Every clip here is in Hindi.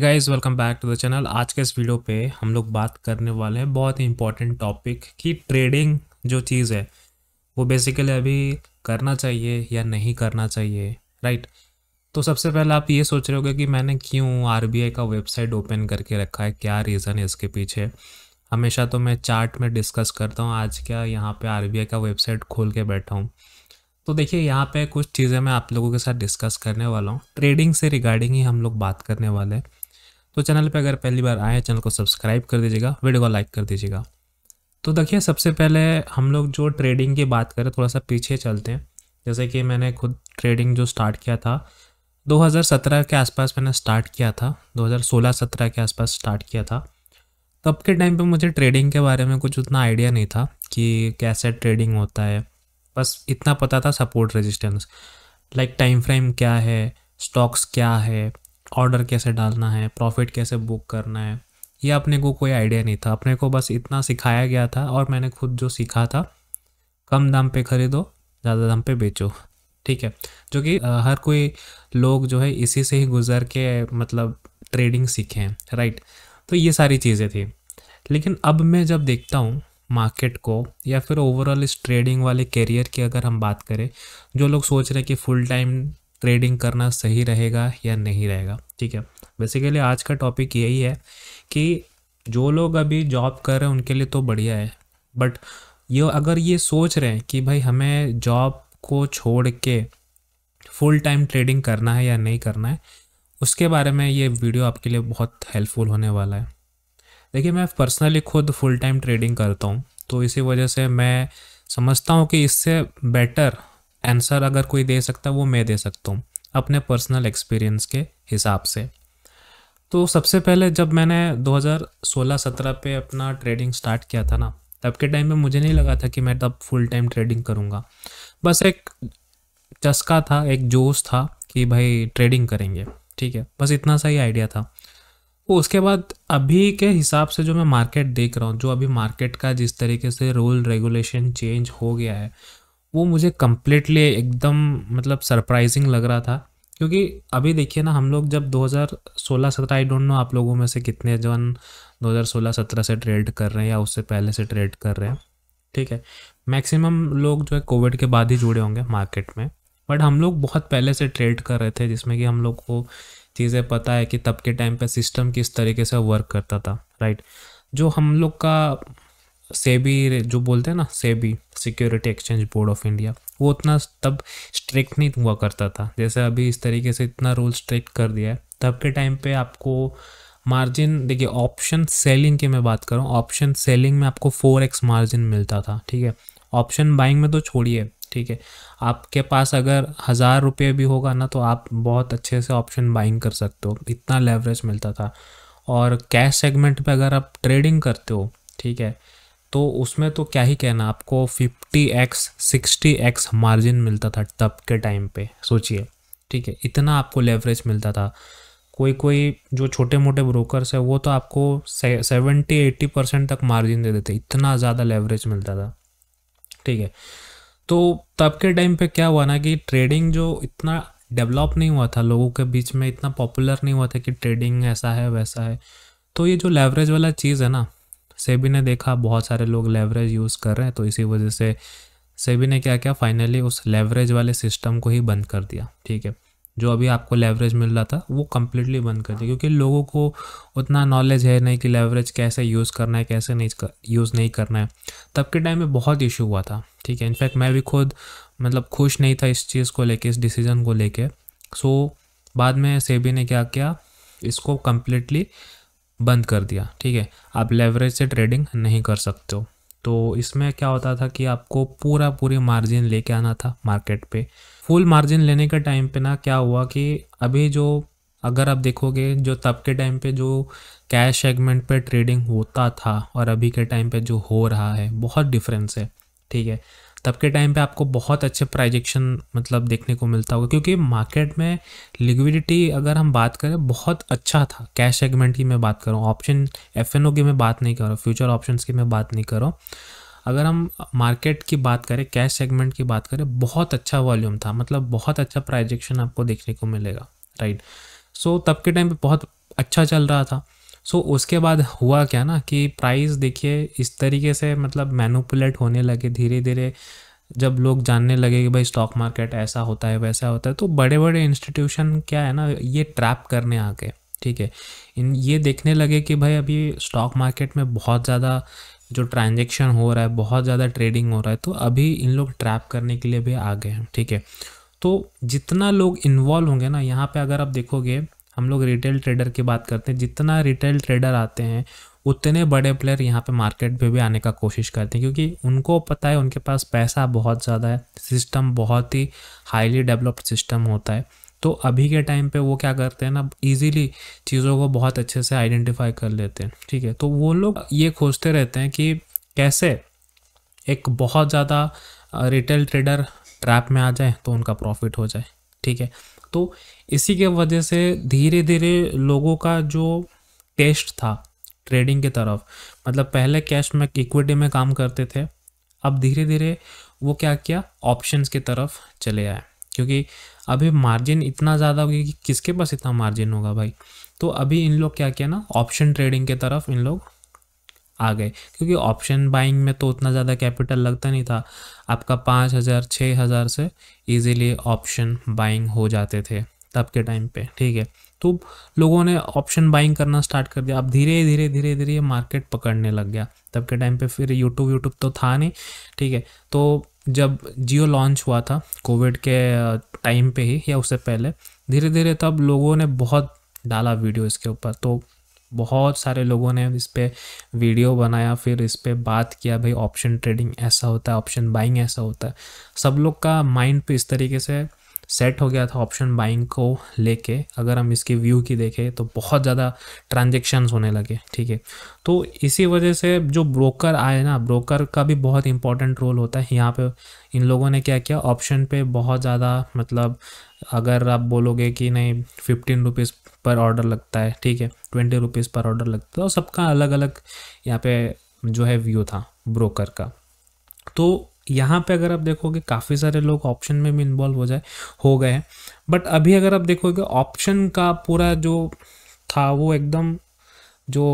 guys welcome back to the channel आज के इस वीडियो पे हम लोग बात करने वाले हैं बहुत ही इंपॉर्टेंट टॉपिक कि ट्रेडिंग जो चीज़ है वो बेसिकली अभी करना चाहिए या नहीं करना चाहिए राइट तो सबसे पहले आप ये सोच रहे होगे कि मैंने क्यों आर का वेबसाइट ओपन करके रखा है क्या रीज़न है इसके पीछे हमेशा तो मैं चार्ट में डिस्कस करता हूँ आज क्या यहाँ पर आर का वेबसाइट खोल के बैठा हूँ तो देखिए यहाँ पे कुछ चीज़ें मैं आप लोगों के साथ डिस्कस करने वाला हूँ ट्रेडिंग से रिगार्डिंग ही हम लोग बात करने वाले हैं तो चैनल पे अगर पहली बार आए चैनल को सब्सक्राइब कर दीजिएगा वीडियो को लाइक कर दीजिएगा तो देखिए सबसे पहले हम लोग जो ट्रेडिंग की बात करें थोड़ा सा पीछे चलते हैं जैसे कि मैंने खुद ट्रेडिंग जो स्टार्ट किया था 2017 के आसपास मैंने स्टार्ट किया था 2016-17 के आसपास स्टार्ट किया था तब के टाइम पे मुझे ट्रेडिंग के बारे में कुछ उतना आइडिया नहीं था कि कैसे ट्रेडिंग होता है बस इतना पता था support resistance like time frame क्या है स्टॉक्स क्या है ऑर्डर कैसे डालना है प्रॉफिट कैसे बुक करना है ये अपने को कोई आइडिया नहीं था अपने को बस इतना सिखाया गया था और मैंने खुद जो सीखा था कम दाम पे खरीदो ज़्यादा दाम पे बेचो ठीक है जो कि हर कोई लोग जो है इसी से ही गुजर के मतलब ट्रेडिंग सीखे हैं राइट तो ये सारी चीज़ें थी लेकिन अब मैं जब देखता हूँ मार्केट को या फिर ओवरऑल इस ट्रेडिंग वाले कैरियर की अगर हम बात करें जो लोग सोच रहे हैं कि फुल टाइम ट्रेडिंग करना सही रहेगा या नहीं रहेगा ठीक है बेसिकली आज का टॉपिक यही है कि जो लोग अभी जॉब कर रहे हैं उनके लिए तो बढ़िया है बट ये अगर ये सोच रहे हैं कि भाई हमें जॉब को छोड़ के फुल टाइम ट्रेडिंग करना है या नहीं करना है उसके बारे में ये वीडियो आपके लिए बहुत हेल्पफुल होने वाला है देखिए मैं पर्सनली खुद फुल टाइम ट्रेडिंग करता हूँ तो इसी वजह से मैं समझता हूँ कि इससे बेटर आंसर अगर कोई दे सकता है वो मैं दे सकता हूँ अपने पर्सनल एक्सपीरियंस के हिसाब से तो सबसे पहले जब मैंने 2016-17 पे अपना ट्रेडिंग स्टार्ट किया था ना तब के टाइम में मुझे नहीं लगा था कि मैं तब फुल टाइम ट्रेडिंग करूँगा बस एक चस्का था एक जोश था कि भाई ट्रेडिंग करेंगे ठीक है बस इतना सा ही आइडिया था वो उसके बाद अभी के हिसाब से जो मैं मार्केट देख रहा हूँ जो अभी मार्केट का जिस तरीके से रूल रेगुलेशन चेंज हो गया है वो मुझे कम्प्लीटली एकदम मतलब सरप्राइजिंग लग रहा था क्योंकि अभी देखिए ना हम लोग जब 2016-17 आई डोंट नो आप लोगों में से कितने जन 2016-17 से ट्रेड कर रहे हैं या उससे पहले से ट्रेड कर रहे हैं ठीक है मैक्सिमम लोग जो है कोविड के बाद ही जुड़े होंगे मार्केट में बट हम लोग बहुत पहले से ट्रेड कर रहे थे जिसमें कि हम लोग को चीज़ें पता है कि तब के टाइम पर सिस्टम किस तरीके से वर्क करता था राइट जो हम लोग का सेबी जो बोलते हैं ना SEBI security exchange board of India वो उतना तब स्ट्रिक्ट नहीं हुआ करता था जैसे अभी इस तरीके से इतना रूल स्ट्रिक्ट कर दिया है तब के टाइम पे आपको मार्जिन देखिए ऑप्शन सेलिंग की मैं बात करूँ ऑप्शन सेलिंग में आपको फोर एक्स मार्जिन मिलता था ठीक है ऑप्शन बाइंग में तो छोड़िए ठीक है आपके पास अगर हज़ार रुपये भी होगा ना तो आप बहुत अच्छे से ऑप्शन बाइंग कर सकते हो इतना लेवरेज मिलता था और कैश सेगमेंट पे अगर आप ट्रेडिंग करते हो ठीक है तो उसमें तो क्या ही कहना आपको 50x 60x मार्जिन मिलता था तब के टाइम पे सोचिए ठीक है इतना आपको लेवरेज मिलता था कोई कोई जो छोटे मोटे ब्रोकर्स है वो तो आपको सेवेंटी एट्टी परसेंट तक मार्जिन दे देते इतना ज़्यादा लेवरेज मिलता था ठीक है तो तब के टाइम पे क्या हुआ ना कि ट्रेडिंग जो इतना डेवलप नहीं हुआ था लोगों के बीच में इतना पॉपुलर नहीं हुआ था कि ट्रेडिंग ऐसा है वैसा है तो ये जो लेवरेज वाला चीज़ है ना सेबी ने देखा बहुत सारे लोग लेवरेज यूज़ कर रहे हैं तो इसी वजह से सेबी ने क्या किया फाइनली उस लेवरेज वाले सिस्टम को ही बंद कर दिया ठीक है जो अभी आपको लेवरेज मिल रहा था वो कम्प्लीटली बंद कर दिया क्योंकि लोगों को उतना नॉलेज है नहीं कि लेवरेज कैसे यूज़ करना है कैसे नहीं कर, यूज़ नहीं करना है तब के टाइम में बहुत इशू हुआ था ठीक है इनफैक्ट मैं भी खुद मतलब खुश नहीं था इस चीज़ को लेके इस डिसीज़न को लेके सो बाद में सेबी ने क्या किया इसको कम्प्लीटली बंद कर दिया ठीक है आप लेवरेज से ट्रेडिंग नहीं कर सकते हो तो इसमें क्या होता था कि आपको पूरा पूरी मार्जिन लेके आना था मार्केट पे फुल मार्जिन लेने के टाइम पे ना क्या हुआ कि अभी जो अगर आप देखोगे जो तब के टाइम पे जो कैश सेगमेंट पे ट्रेडिंग होता था और अभी के टाइम पे जो हो रहा है बहुत डिफरेंस है ठीक है तब के टाइम पे आपको बहुत अच्छे प्राइजेक्शन मतलब देखने को मिलता होगा क्योंकि मार्केट में लिक्विडिटी अगर हम बात करें बहुत अच्छा था कैश सेगमेंट की मैं बात कर रहा हूँ ऑप्शन एफ की मैं बात नहीं कर रहा फ्यूचर ऑप्शन की मैं बात नहीं कर रहा अगर हम मार्केट की बात करें कैश सेगमेंट की बात करें बहुत अच्छा वॉल्यूम था मतलब बहुत अच्छा प्राइजेक्शन आपको देखने को मिलेगा राइट सो so, तब के टाइम पे बहुत अच्छा चल रहा था सो so, उसके बाद हुआ क्या ना कि प्राइस देखिए इस तरीके से मतलब मैनुपुलेट होने लगे धीरे धीरे जब लोग जानने लगे कि भाई स्टॉक मार्केट ऐसा होता है वैसा होता है तो बड़े बड़े इंस्टीट्यूशन क्या है ना ये ट्रैप करने आ गए ठीक है इन ये देखने लगे कि भाई अभी स्टॉक मार्केट में बहुत ज़्यादा जो ट्रांजेक्शन हो रहा है बहुत ज़्यादा ट्रेडिंग हो रहा है तो अभी इन लोग ट्रैप करने के लिए भी आ गए हैं ठीक है तो जितना लोग इन्वॉल्व होंगे ना यहाँ पे अगर आप देखोगे हम लोग रिटेल ट्रेडर की बात करते हैं जितना रिटेल ट्रेडर आते हैं उतने बड़े प्लेयर यहाँ पे मार्केट में भी आने का कोशिश करते हैं क्योंकि उनको पता है उनके पास पैसा बहुत ज़्यादा है सिस्टम बहुत ही हाईली डेवलप्ड सिस्टम होता है तो अभी के टाइम पे वो क्या करते हैं ना इजीली चीज़ों को बहुत अच्छे से आइडेंटिफाई कर लेते हैं ठीक है तो वो लोग ये खोजते रहते हैं कि कैसे एक बहुत ज़्यादा रिटेल ट्रेडर ट्रैप में आ जाए तो उनका प्रॉफिट हो जाए ठीक है तो इसी के वजह से धीरे धीरे लोगों का जो टेस्ट था ट्रेडिंग की तरफ मतलब पहले कैश में इक्विटी में काम करते थे अब धीरे धीरे वो क्या किया ऑप्शंस की तरफ चले आए क्योंकि अभी मार्जिन इतना ज़्यादा हो गया कि किसके पास इतना मार्जिन होगा भाई तो अभी इन लोग क्या किया ना ऑप्शन ट्रेडिंग के तरफ इन लोग आ गए क्योंकि ऑप्शन बाइंग में तो उतना ज़्यादा कैपिटल लगता नहीं था आपका पाँच हज़ार छः हज़ार से इजीली ऑप्शन बाइंग हो जाते थे तब के टाइम पे ठीक है तो लोगों ने ऑप्शन बाइंग करना स्टार्ट कर दिया अब धीरे धीरे धीरे धीरे मार्केट पकड़ने लग गया तब के टाइम पे फिर यूट्यूब यूट्यूब तो था नहीं ठीक है तो जब जियो लॉन्च हुआ था कोविड के टाइम पे ही या उससे पहले धीरे धीरे तब लोगों ने बहुत डाला वीडियो इसके ऊपर तो बहुत सारे लोगों ने इस पर वीडियो बनाया फिर इस पर बात किया भाई ऑप्शन ट्रेडिंग ऐसा होता है ऑप्शन बाइंग ऐसा होता है सब लोग का माइंड तो इस तरीके से सेट हो गया था ऑप्शन बाइंग को लेके अगर हम इसके व्यू की देखें तो बहुत ज़्यादा ट्रांजेक्शन्स होने लगे ठीक है तो इसी वजह से जो ब्रोकर आए ना ब्रोकर का भी बहुत इंपॉर्टेंट रोल होता है यहाँ पे इन लोगों ने क्या किया ऑप्शन पे बहुत ज़्यादा मतलब अगर आप बोलोगे कि नहीं फिफ्टीन रुपीज़ पर ऑर्डर लगता है ठीक है ट्वेंटी रुपीज़ पर ऑर्डर लगता है और तो सबका अलग अलग यहाँ पे जो है व्यू था ब्रोकर का तो यहाँ पे अगर आप देखोगे काफ़ी सारे लोग ऑप्शन में भी इन्वॉल्व हो जाए हो गए हैं बट अभी अगर आप देखोगे ऑप्शन का पूरा जो था वो एकदम जो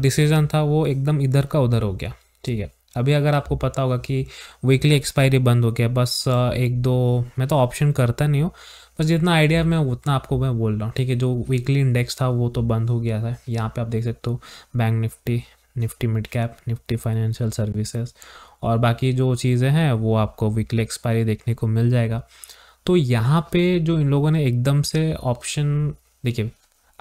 डिसीज़न था वो एकदम इधर का उधर हो गया ठीक है अभी अगर आपको पता होगा कि वीकली एक्सपायरी बंद हो गया बस एक दो मैं तो ऑप्शन करता नहीं हूँ बस जितना आइडिया मैं उतना आपको मैं बोल रहा हूँ ठीक है जो वीकली इंडेक्स था वो तो बंद हो गया था यहाँ पे आप देख सकते हो bank Nifty Nifty mid cap Nifty financial services और बाकी जो चीज़ें हैं वो आपको वीकली एक्सपायरी देखने को मिल जाएगा तो यहाँ पे जो इन लोगों ने एकदम से ऑप्शन देखिए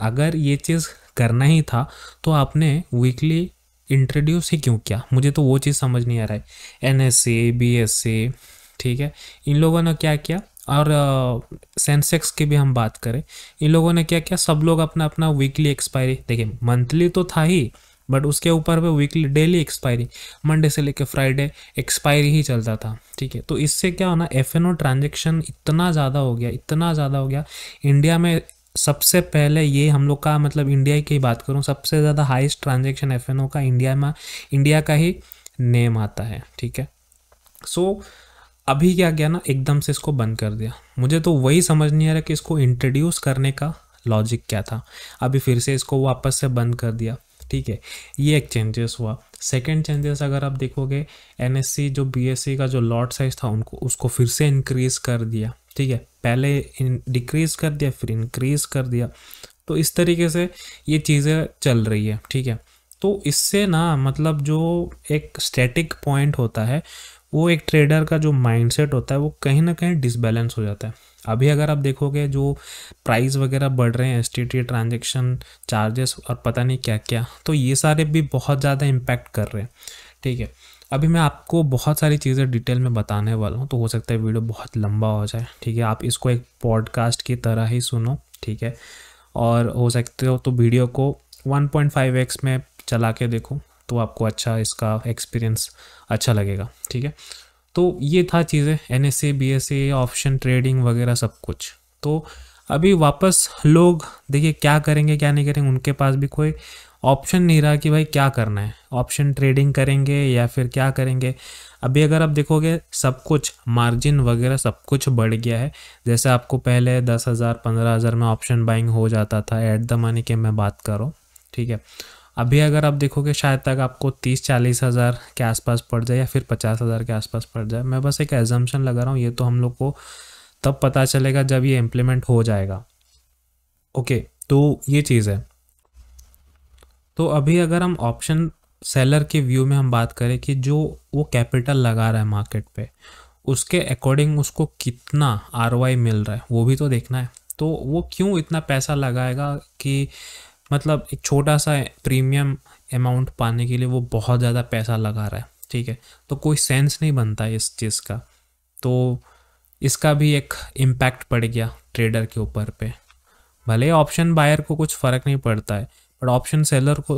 अगर ये चीज़ करना ही था तो आपने वीकली इंट्रोड्यूस ही क्यों किया मुझे तो वो चीज़ समझ नहीं आ रहा है N S C B S C ठीक है इन लोगों ने क्या किया और सेंसेक्स की भी हम बात करें इन लोगों ने क्या किया सब लोग अपना अपना वीकली एक्सपायरी देखिए मंथली तो था ही बट उसके ऊपर पे वीकली डेली एक्सपायरी मंडे से लेकर फ्राइडे एक्सपायरी ही चलता था ठीक है तो इससे क्या होना एफ एन ओ ट्रांजेक्शन इतना ज़्यादा हो गया इतना ज़्यादा हो गया इंडिया में सबसे पहले ये हम लोग का मतलब इंडिया की बात करूँ सबसे ज़्यादा highest transaction F N O का इंडिया में इंडिया का ही नेम आता है ठीक है सो so, अभी क्या किया ना एकदम से इसको बंद कर दिया मुझे तो वही समझ नहीं आ रहा कि इसको इंट्रोड्यूस करने का लॉजिक क्या था अभी फिर से इसको वापस से बंद कर दिया ठीक है ये एक चेंजेस हुआ सेकेंड चेंजेस अगर आप देखोगे एन जो बी का जो लॉट साइज था उनको उसको फिर से इंक्रीज कर दिया ठीक है पहले डिक्रीज कर दिया फिर इंक्रीज कर दिया तो इस तरीके से ये चीज़ें चल रही है ठीक है तो इससे ना मतलब जो एक स्टैटिक पॉइंट होता है वो एक ट्रेडर का जो माइंडसेट होता है वो कहीं ना कहीं डिसबैलेंस हो जाता है अभी अगर आप देखोगे जो प्राइस वगैरह बढ़ रहे हैं S T T transaction charges और पता नहीं क्या क्या तो ये सारे भी बहुत ज़्यादा इम्पैक्ट कर रहे हैं ठीक है अभी मैं आपको बहुत सारी चीज़ें डिटेल में बताने वाला हूँ तो हो सकता है वीडियो बहुत लंबा हो जाए ठीक है आप इसको एक पॉडकास्ट की तरह ही सुनो ठीक है और हो सकते हो तो वीडियो को 1.5x में चला के देखो तो आपको अच्छा इसका एक्सपीरियंस अच्छा लगेगा ठीक है तो ये था चीज़ें N S A B S A option trading वगैरह सब कुछ तो अभी वापस लोग देखिए क्या करेंगे क्या नहीं करेंगे उनके पास भी कोई ऑप्शन नहीं रहा कि भाई क्या करना है ऑप्शन ट्रेडिंग करेंगे या फिर क्या करेंगे अभी अगर आप देखोगे सब कुछ मार्जिन वगैरह सब कुछ बढ़ गया है जैसे आपको पहले दस हज़ार पंद्रह हज़ार में ऑप्शन बाइंग हो जाता था एट द मनी के मैं बात कर रहा हूँ ठीक है अभी अगर आप देखोगे शायद तक आपको तीस चालीस हज़ार के आसपास पड़ जाए या फिर पचास हज़ार के आसपास पड़ जाए मैं बस एक एजम्पन लगा रहा हूँ ये तो हम लोग को तब पता चलेगा जब ये इम्प्लीमेंट हो जाएगा ओके तो ये चीज़ है तो अभी अगर हम ऑप्शन सेलर के व्यू में हम बात करें कि जो वो कैपिटल लगा रहा है मार्केट पे उसके अकॉर्डिंग उसको कितना आर मिल रहा है वो भी तो देखना है तो वो क्यों इतना पैसा लगाएगा कि मतलब एक छोटा सा प्रीमियम अमाउंट पाने के लिए वो बहुत ज़्यादा पैसा लगा रहा है ठीक है तो कोई सेंस नहीं बनता है इस चीज़ का तो इसका भी एक इम्पैक्ट पड़ गया ट्रेडर के ऊपर पे भले ऑप्शन बायर को कुछ फ़र्क नहीं पड़ता है बट ऑप्शन सेलर को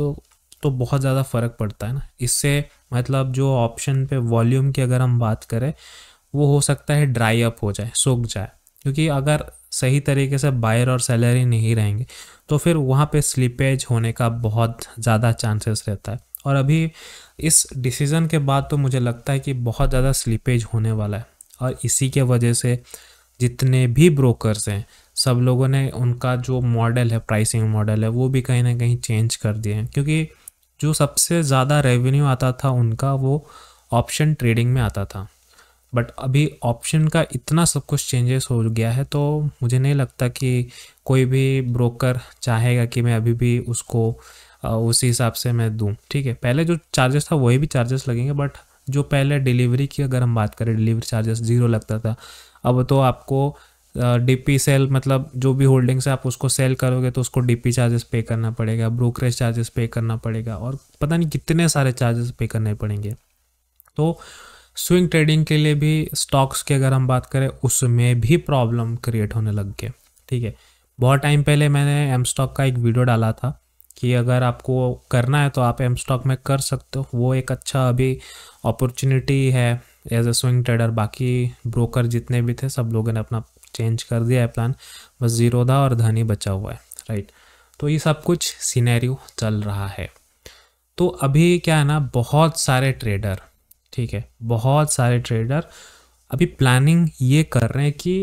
तो बहुत ज़्यादा फ़र्क पड़ता है ना इससे मतलब जो ऑप्शन पे वॉल्यूम की अगर हम बात करें वो हो सकता है ड्राई अप हो जाए सूख जाए क्योंकि अगर सही तरीके से बायर और सेलर ही नहीं रहेंगे तो फिर वहाँ पे स्लिपेज होने का बहुत ज़्यादा चांसेस रहता है और अभी इस डिसीज़न के बाद तो मुझे लगता है कि बहुत ज़्यादा स्लिपेज होने वाला है और इसी के वजह से जितने भी ब्रोकर्स हैं सब लोगों ने उनका जो मॉडल है प्राइसिंग मॉडल है वो भी कहीं ना कहीं चेंज कर दिए हैं क्योंकि जो सबसे ज़्यादा रेवेन्यू आता था उनका वो ऑप्शन ट्रेडिंग में आता था बट अभी ऑप्शन का इतना सब कुछ चेंजेस हो गया है तो मुझे नहीं लगता कि कोई भी ब्रोकर चाहेगा कि मैं अभी भी उसको उसी हिसाब से मैं दूँ ठीक है पहले जो चार्जेस था वही भी चार्जेस लगेंगे बट जो पहले डिलीवरी की अगर हम बात करें डिलीवरी चार्जेस ज़ीरो लगता था अब तो आपको डीपी सेल मतलब जो भी होल्डिंग्स है आप उसको सेल करोगे तो उसको डीपी चार्जेस पे करना पड़ेगा ब्रोकरेज चार्जेस पे करना पड़ेगा और पता नहीं कितने सारे चार्जेस पे करने पड़ेंगे तो स्विंग ट्रेडिंग के लिए भी स्टॉक्स की अगर हम बात करें उसमें भी प्रॉब्लम क्रिएट होने लग गए ठीक है बहुत टाइम पहले मैंने एम स्टॉक का एक वीडियो डाला था कि अगर आपको करना है तो आप एम स्टॉक में कर सकते हो वो एक अच्छा अभी अपॉर्चुनिटी है एज अ स्विंग ट्रेडर बाकी ब्रोकर जितने भी थे सब लोगों ने अपना चेंज कर दिया है प्लान बस जीरो था और धनी बचा हुआ है राइट तो ये सब कुछ सिनेरियो चल रहा है तो अभी क्या है ना बहुत सारे ट्रेडर ठीक है बहुत सारे ट्रेडर अभी प्लानिंग ये कर रहे हैं कि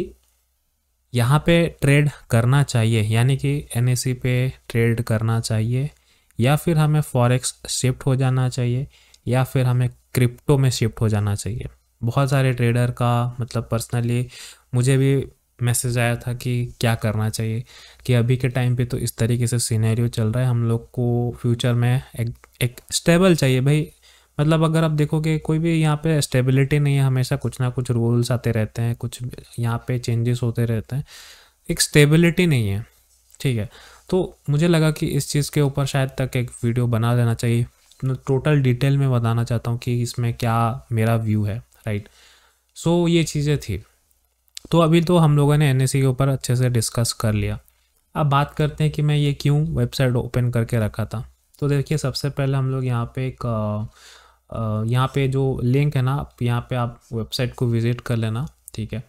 यहाँ पे ट्रेड करना चाहिए यानी कि एन पे ट्रेड करना चाहिए या फिर हमें फॉरेक्स शिफ्ट हो जाना चाहिए या फिर हमें क्रिप्टो में शिफ्ट हो जाना चाहिए बहुत सारे ट्रेडर का मतलब पर्सनली मुझे भी मैसेज आया था कि क्या करना चाहिए कि अभी के टाइम पे तो इस तरीके से सीनेरियो चल रहा है हम लोग को फ्यूचर में एक, एक स्टेबल चाहिए भाई मतलब अगर आप देखोगे कोई भी यहाँ पे स्टेबिलिटी नहीं है हमेशा कुछ ना कुछ रूल्स आते रहते हैं कुछ यहाँ पे चेंजेस होते रहते हैं एक स्टेबिलिटी नहीं है ठीक है तो मुझे लगा कि इस चीज़ के ऊपर शायद तक एक वीडियो बना देना चाहिए टोटल डिटेल में बताना चाहता हूँ कि इसमें क्या मेरा व्यू है राइट सो so, ये चीज़ें थी तो अभी तो हम लोगों ने एन के ऊपर अच्छे से डिस्कस कर लिया अब बात करते हैं कि मैं ये क्यों वेबसाइट ओपन करके रखा था तो देखिए सबसे पहले हम लोग यहाँ पे एक यहाँ पे जो लिंक है ना यहाँ पे आप वेबसाइट को विज़िट कर लेना ठीक है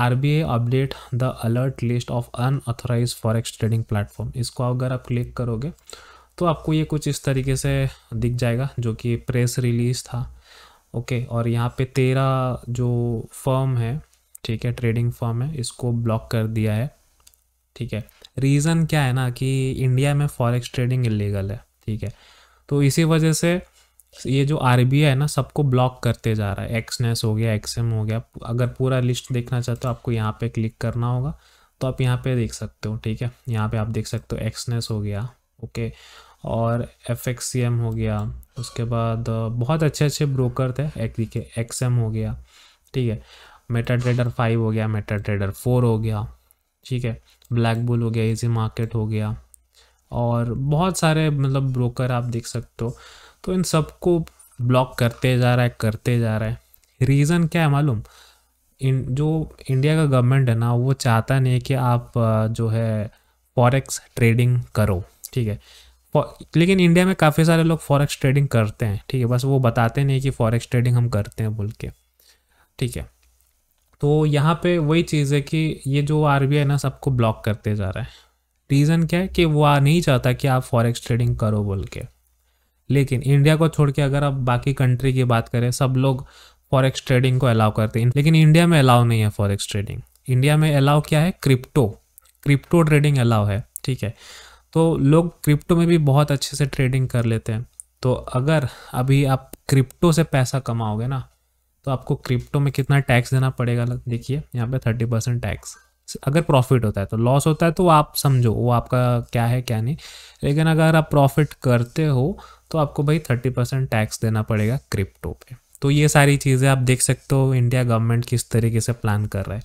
R B I update the alert list of unauthorised forex trading platform इसको अगर आप क्लिक करोगे तो आपको ये कुछ इस तरीके से दिख जाएगा जो कि प्रेस रिलीज था ओके और यहाँ पे तेरह जो फर्म है ठीक है ट्रेडिंग फर्म है इसको ब्लॉक कर दिया है ठीक है रीज़न क्या है ना कि इंडिया में फॉरेक्स ट्रेडिंग इलीगल है ठीक है तो इसी वजह से ये जो आर है ना सबको ब्लॉक करते जा रहा है एक्सनेस हो गया एक्सएम हो गया अगर पूरा लिस्ट देखना चाहते हो आपको यहाँ पे क्लिक करना होगा तो आप यहाँ पे देख सकते हो ठीक है यहाँ पे आप देख सकते हो एक्सनेस हो गया ओके और एफ हो गया उसके बाद बहुत अच्छे अच्छे ब्रोकर थे देखिए एक्सएम हो गया ठीक है मेटा ट्रेडर फाइव हो गया मेटा ट्रेडर फोर हो गया ठीक है ब्लैक बुल हो गया इजी मार्केट हो गया और बहुत सारे मतलब ब्रोकर आप देख सकते हो तो इन सबको ब्लॉक करते जा रहा है करते जा रहा है रीज़न क्या है मालूम इन जो इंडिया का गवर्नमेंट है ना वो चाहता नहीं है कि आप जो है फॉरेक्स ट्रेडिंग करो ठीक है लेकिन इंडिया में काफ़ी सारे लोग फॉरेक्स ट्रेडिंग करते हैं ठीक है बस वो बताते नहीं कि फॉरेक्स ट्रेडिंग हम करते हैं बोल के ठीक है तो यहाँ पे वही चीज़ है कि ये जो आर बी आई ना सबको ब्लॉक करते जा रहा है रीज़न क्या है कि वो नहीं चाहता कि आप फॉरेक्स ट्रेडिंग करो बोल के लेकिन इंडिया को छोड़ के अगर आप बाकी कंट्री की बात करें सब लोग फॉरेक्स ट्रेडिंग को अलाउ करते हैं लेकिन इंडिया में अलाउ नहीं है फॉरेक्स ट्रेडिंग इंडिया में अलाउ क्या है क्रिप्टो क्रिप्टो ट्रेडिंग अलाउ है ठीक है तो लोग क्रिप्टो में भी बहुत अच्छे से ट्रेडिंग कर लेते हैं तो अगर अभी आप क्रिप्टो से पैसा कमाओगे ना तो आपको क्रिप्टो में कितना टैक्स देना पड़ेगा देखिए यहाँ पे थर्टी परसेंट टैक्स अगर प्रॉफिट होता है तो लॉस होता है तो आप समझो वो आपका क्या है क्या नहीं लेकिन अगर आप प्रॉफिट करते हो तो आपको भाई थर्टी परसेंट टैक्स देना पड़ेगा क्रिप्टो पे तो ये सारी चीज़ें आप देख सकते हो इंडिया गवर्नमेंट किस तरीके से प्लान कर रहा है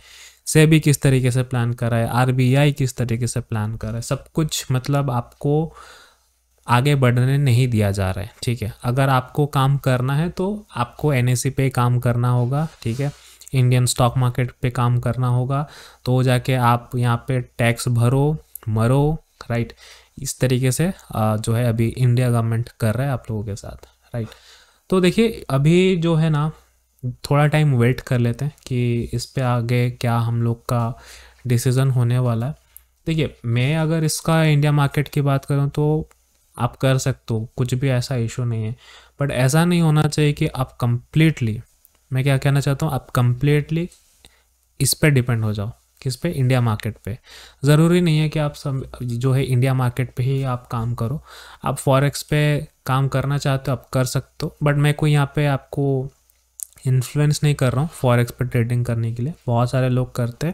सेबी किस तरीके से प्लान कर रहा है आरबीआई किस तरीके से प्लान कर रहा है सब कुछ मतलब आपको आगे बढ़ने नहीं दिया जा रहा है ठीक है अगर आपको काम करना है तो आपको एन पे काम करना होगा ठीक है इंडियन स्टॉक मार्केट पे काम करना होगा तो जाके आप यहाँ पे टैक्स भरो मरो राइट इस तरीके से जो है अभी इंडिया गवर्नमेंट कर रहा है आप लोगों के साथ राइट तो देखिए अभी जो है ना थोड़ा टाइम वेट कर लेते हैं कि इस पर आगे क्या हम लोग का डिसीज़न होने वाला है देखिए मैं अगर इसका इंडिया मार्केट की बात करूँ तो आप कर सकते हो कुछ भी ऐसा इशू नहीं है बट ऐसा नहीं होना चाहिए कि आप कंप्लीटली मैं क्या कहना चाहता हूँ आप कम्प्लीटली इस पर डिपेंड हो जाओ किस पे इंडिया मार्केट पे ज़रूरी नहीं है कि आप सब जो है इंडिया मार्केट पे ही आप काम करो आप फॉरेक्स पे काम करना चाहते हो आप कर सकते हो बट मैं कोई यहाँ पे आपको इन्फ्लुएंस नहीं कर रहा हूँ फॉरेक्स पर ट्रेडिंग करने के लिए बहुत सारे लोग करते हैं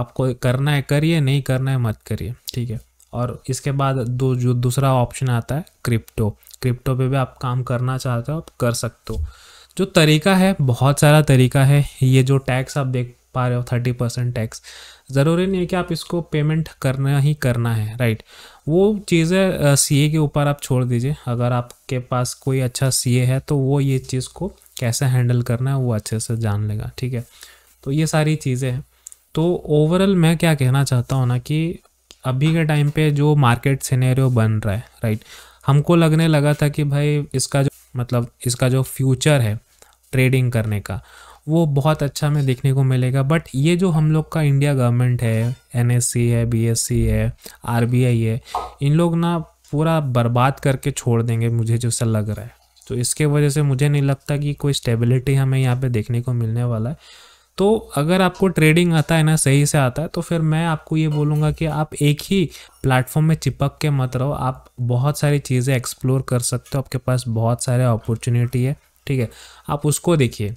आपको करना है करिए नहीं करना है मत करिए ठीक है और इसके बाद दो जो दूसरा ऑप्शन आता है क्रिप्टो क्रिप्टो पे भी आप काम करना चाहते हो आप कर सकते हो जो तरीका है बहुत सारा तरीका है ये जो टैक्स आप देख पा रहे हो थर्टी परसेंट टैक्स ज़रूरी नहीं है कि आप इसको पेमेंट करना ही करना है राइट वो चीज़ें सीए के ऊपर आप छोड़ दीजिए अगर आपके पास कोई अच्छा सीए है तो वो ये चीज़ को कैसे हैंडल करना है वो अच्छे से जान लेगा ठीक है तो ये सारी चीज़ें हैं तो ओवरऑल मैं क्या कहना चाहता हूँ ना कि अभी के टाइम पे जो मार्केट सिनेरियो बन रहा है राइट हमको लगने लगा था कि भाई इसका जो मतलब इसका जो फ्यूचर है ट्रेडिंग करने का वो बहुत अच्छा हमें देखने को मिलेगा बट ये जो हम लोग का इंडिया गवर्नमेंट है एन है बी है आर है इन लोग ना पूरा बर्बाद करके छोड़ देंगे मुझे जैसा लग रहा है तो इसके वजह से मुझे नहीं लगता कि कोई स्टेबिलिटी हमें यहाँ पे देखने को मिलने वाला है तो अगर आपको ट्रेडिंग आता है ना सही से आता है तो फिर मैं आपको ये बोलूँगा कि आप एक ही प्लेटफॉर्म में चिपक के मत रहो आप बहुत सारी चीज़ें एक्सप्लोर कर सकते हो आपके पास बहुत सारे अपॉर्चुनिटी है ठीक है आप उसको देखिए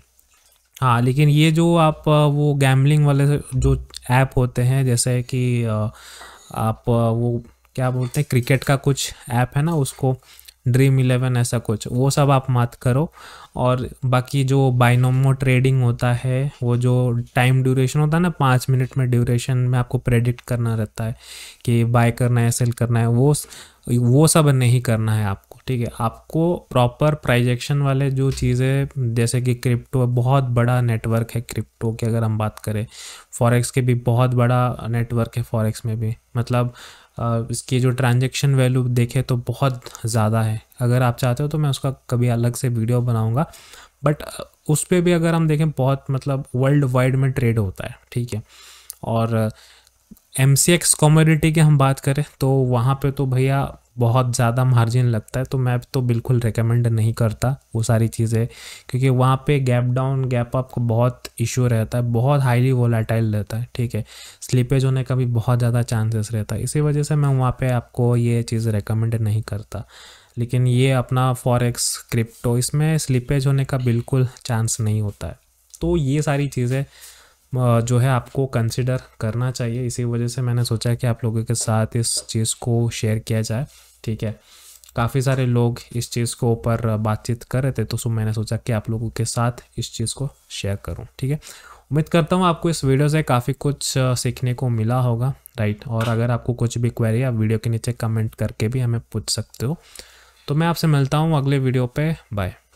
हाँ लेकिन ये जो आप वो गैम्बलिंग वाले जो ऐप होते हैं जैसे कि आप वो क्या बोलते हैं क्रिकेट का कुछ ऐप है ना उसको ड्रीम इलेवन ऐसा कुछ वो सब आप मत करो और बाकी जो बाइनोमो ट्रेडिंग होता है वो जो टाइम ड्यूरेशन होता है ना पाँच मिनट में ड्यूरेशन में आपको प्रेडिक्ट करना रहता है कि बाय करना है सेल करना है वो वो सब नहीं करना है आपको ठीक है आपको प्रॉपर प्राइजेक्शन वाले जो चीज़ें जैसे कि क्रिप्टो बहुत बड़ा नेटवर्क है क्रिप्टो की अगर हम बात करें फॉरेक्स के भी बहुत बड़ा नेटवर्क है फॉरेक्स में भी मतलब इसकी जो ट्रांजेक्शन वैल्यू देखे तो बहुत ज़्यादा है अगर आप चाहते हो तो मैं उसका कभी अलग से वीडियो बनाऊँगा बट उस पर भी अगर हम देखें बहुत मतलब वर्ल्ड वाइड में ट्रेड होता है ठीक है और एम सी एक्स कॉमोडिटी की हम बात करें तो वहाँ पे तो भैया बहुत ज़्यादा मार्जिन लगता है तो मैं तो बिल्कुल रिकमेंड नहीं करता वो सारी चीज़ें क्योंकि वहाँ पे गैप डाउन गैप अप का बहुत इशू रहता है बहुत हाईली वोलाटाइल रहता है ठीक है स्लिपेज होने का भी बहुत ज़्यादा चांसेस रहता है इसी वजह से मैं वहाँ पर आपको ये चीज़ रिकमेंड नहीं करता लेकिन ये अपना फॉरेक्स क्रिप्टो इसमें स्लिपेज होने का बिल्कुल चांस नहीं होता है तो ये सारी चीज़ें जो है आपको कंसिडर करना चाहिए इसी वजह से मैंने सोचा कि आप लोगों के साथ इस चीज़ को शेयर किया जाए ठीक है काफ़ी सारे लोग इस चीज़ को ऊपर बातचीत कर रहे थे तो सो मैंने सोचा कि आप लोगों के साथ इस चीज़ को शेयर करूँ ठीक है उम्मीद करता हूँ आपको इस वीडियो से काफ़ी कुछ सीखने को मिला होगा राइट और अगर आपको कुछ भी क्वेरी आप वीडियो के नीचे कमेंट करके भी हमें पूछ सकते हो तो मैं आपसे मिलता हूँ अगले वीडियो पे बाय